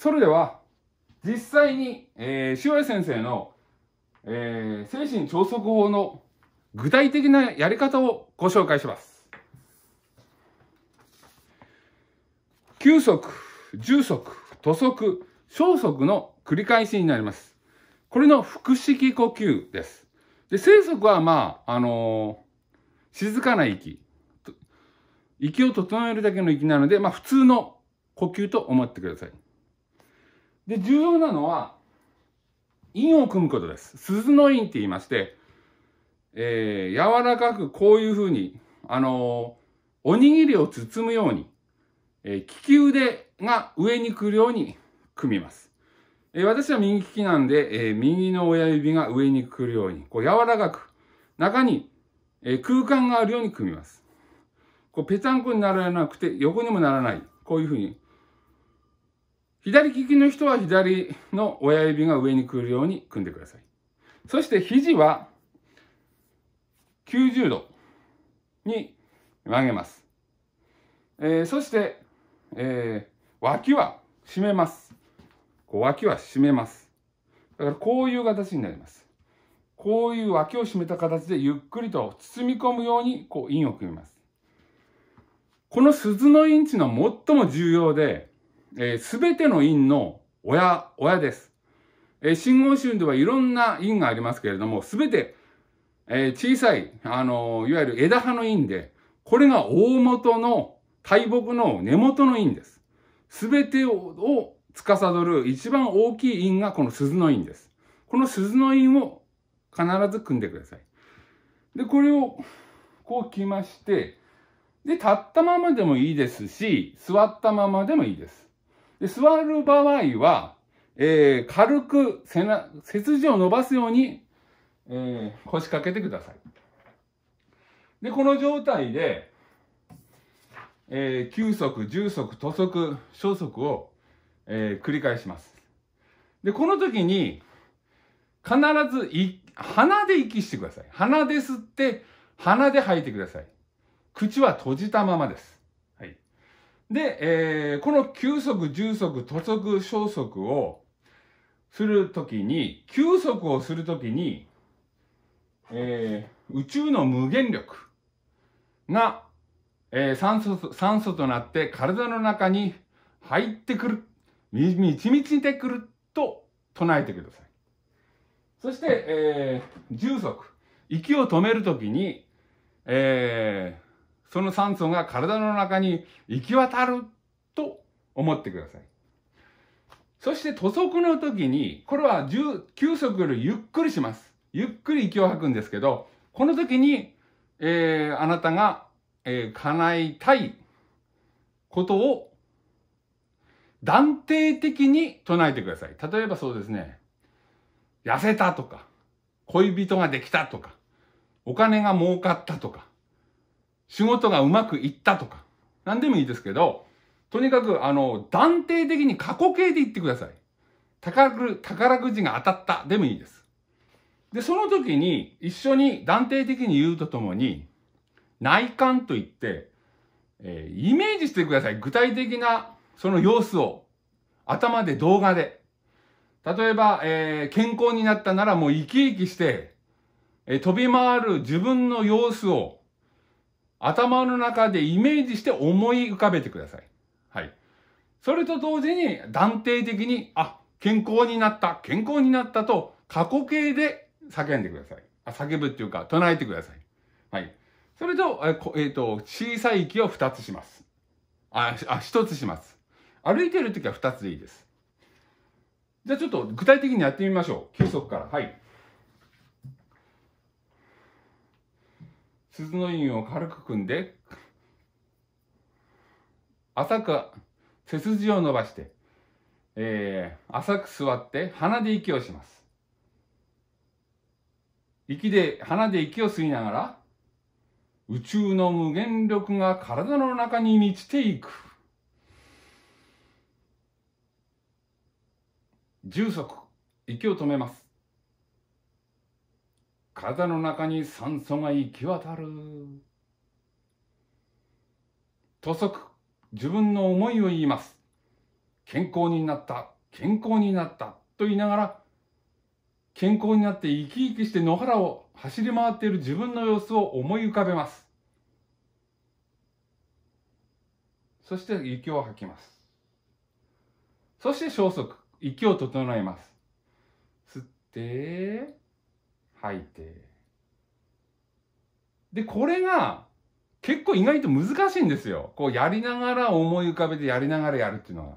それでは、実際に、えー、塩谷先生の、えー、精神調則法の具体的なやり方をご紹介します。休息、重足、徒足、小足の繰り返しになります。これの腹式呼吸です。で、生息はまあ、あのー、静かな息。息を整えるだけの息なので、まあ普通の呼吸と思ってください。で、重要なのは、陰を組むことです。鈴の韻って言いまして、えー、柔らかくこういうふうに、あのー、おにぎりを包むように、えー、利き腕が上に来るように組みます。えー、私は右利きなんで、えー、右の親指が上に来るように、こう柔らかく、中に、えー、空間があるように組みます。こうぺたんこにならなくて、横にもならない。こういうふうに、左利きの人は左の親指が上に来るように組んでください。そして肘は90度に曲げます。えー、そして、えー、脇は締めます。脇は締めます。だからこういう形になります。こういう脇を締めた形でゆっくりと包み込むようにこう印を組みます。この鈴のインチの最も重要でえー、ての因の親、親です。えー、信号集ではいろんな因がありますけれども、全て、えー、小さい、あのー、いわゆる枝葉の因で、これが大元の大木の根元の因です。全てをを司る一番大きい因がこの鈴の因です。この鈴の因を必ず組んでください。で、これをこうきまして、で、立ったままでもいいですし、座ったままでもいいです。で座る場合は、えー、軽く背な背筋を伸ばすように、えー、腰掛けてください。で、この状態で、えー、急速、重足、徒足、小足を、えー、繰り返します。で、この時に、必ずい、鼻で息してください。鼻で吸って、鼻で吐いてください。口は閉じたままです。で、えー、この休息、充足、徒足、小息をするときに、休息をするときに、えー、宇宙の無限力が、えー、酸素、酸素となって体の中に入ってくる、み、みちみちてくると唱えてください。そして、えー、充足、息を止めるときに、えー、その酸素が体の中に行き渡ると思ってください。そして土足の時に、これは9速よりゆっくりします。ゆっくり息を吐くんですけど、この時に、えー、あなたが、えー、叶えたいことを断定的に唱えてください。例えばそうですね、痩せたとか、恋人ができたとか、お金が儲かったとか、仕事がうまくいったとか、何でもいいですけど、とにかく、あの、断定的に過去形で言ってください。宝く、宝くじが当たったでもいいです。で、その時に一緒に断定的に言うとともに、内観と言って、えー、イメージしてください。具体的なその様子を頭で動画で。例えば、えー、健康になったならもう生き生きして、えー、飛び回る自分の様子を頭の中でイメージして思い浮かべてください。はい。それと同時に断定的に、あ、健康になった、健康になったと過去形で叫んでください。あ叫ぶっていうか、唱えてください。はい。それと、えっ、えー、と、小さい息を二つします。あ、あ、一つします。歩いてるときは二つでいいです。じゃあちょっと具体的にやってみましょう。休息から。はい。鈴の印を軽く組んで、浅く背筋を伸ばして、えー、浅く座って鼻で息をします。息で、鼻で息を吸いながら、宇宙の無限力が体の中に満ちていく。重足、息を止めます。体の中に酸素が行き渡る。そ足、自分の思いを言います。健康になった、健康になったと言いながら、健康になって生き生きして野原を走り回っている自分の様子を思い浮かべます。そして息を吐きます。そして消息、息を整えます。吸って、吐いて。で、これが結構意外と難しいんですよ。こうやりながら思い浮かべてやりながらやるっていうのが。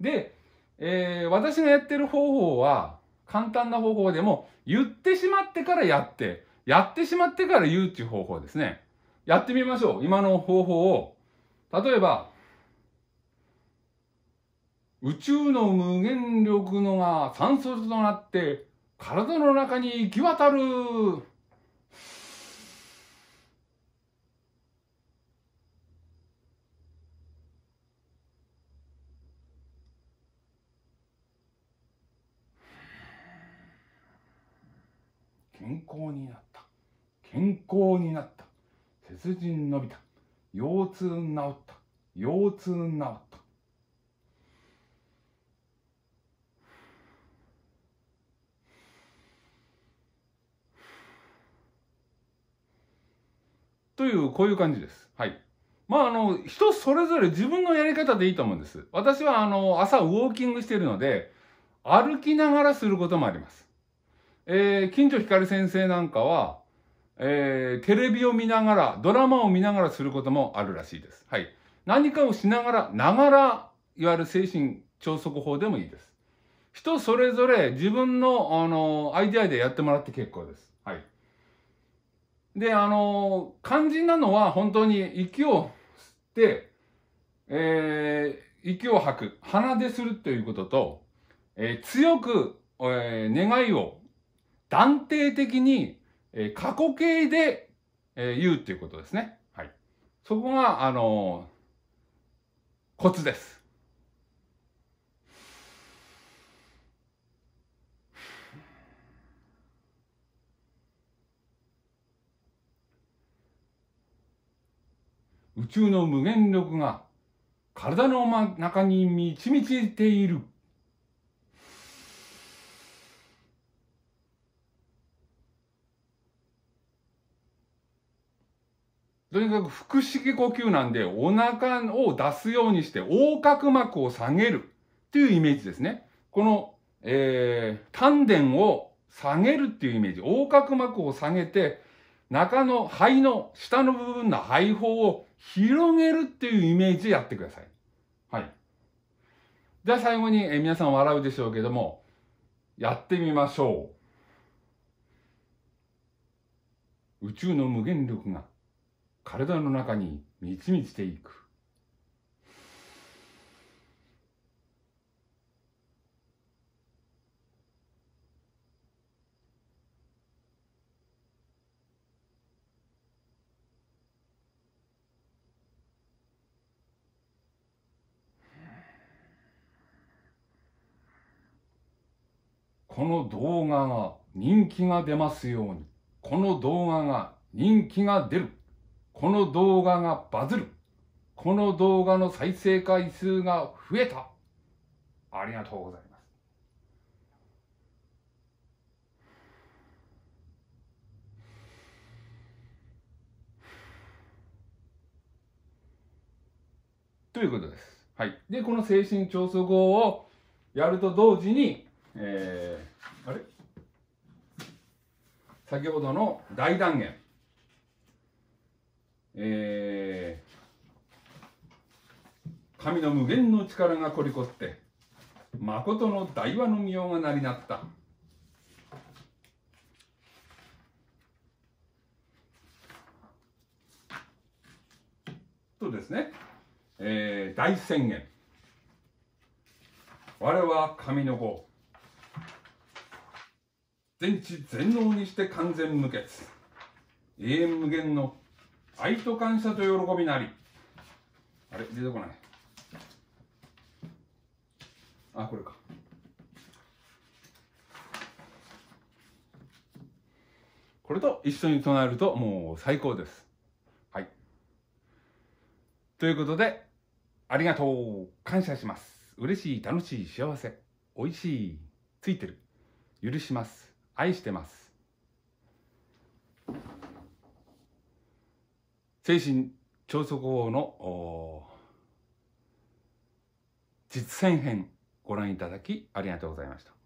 で、えー、私がやってる方法は簡単な方法でも言ってしまってからやって、やってしまってから言うっていう方法ですね。やってみましょう。今の方法を。例えば、宇宙の無限力のが酸素となって体の中に行き渡る。健康になった。健康になった。背筋伸びた。腰痛治った。腰痛治った。という、こういう感じです。はい。まあ、あの、人それぞれ自分のやり方でいいと思うんです。私は、あの、朝ウォーキングしているので、歩きながらすることもあります。えー、近所ひかり先生なんかは、えー、テレビを見ながら、ドラマを見ながらすることもあるらしいです。はい。何かをしながら、ながら、いわゆる精神調則法でもいいです。人それぞれ自分の、あの、アイデアでやってもらって結構です。はい。で、あのー、肝心なのは本当に息を吸って、えー、息を吐く、鼻でするということと、えー、強く、えー、願いを断定的に、え過去形で、え言うということですね。はい。そこが、あのコツです。宇宙の無限力が体の中に満ち満ちている。とにかく腹式呼吸なんでお腹を出すようにして横隔膜を下げるっていうイメージですね。この、えー、丹田を下げるっていうイメージ。横隔膜を下げて中の肺の下の部分の肺胞を広げるっていうイメージでやってください。はい。じゃあ最後に、え皆さん笑うでしょうけども、やってみましょう。宇宙の無限力が体の中に満ち満ちていく。この動画が人気が出ますように。この動画が人気が出る。この動画がバズる。この動画の再生回数が増えた。ありがとうございます。ということです。はい。で、この精神調査法をやると同時に、えー、あれ先ほどの大断言、えー、神の無限の力がこりこって誠の大和の御用がなりなったとですね、えー、大宣言我は神の子全知全能にして完全無欠永遠無限の愛と感謝と喜びなりあれ出てこないあこれかこれと一緒に唱えるともう最高ですはいということでありがとう感謝します嬉しい楽しい幸せおいしいついてる許します愛してます精神超速法の実践編ご覧いただきありがとうございました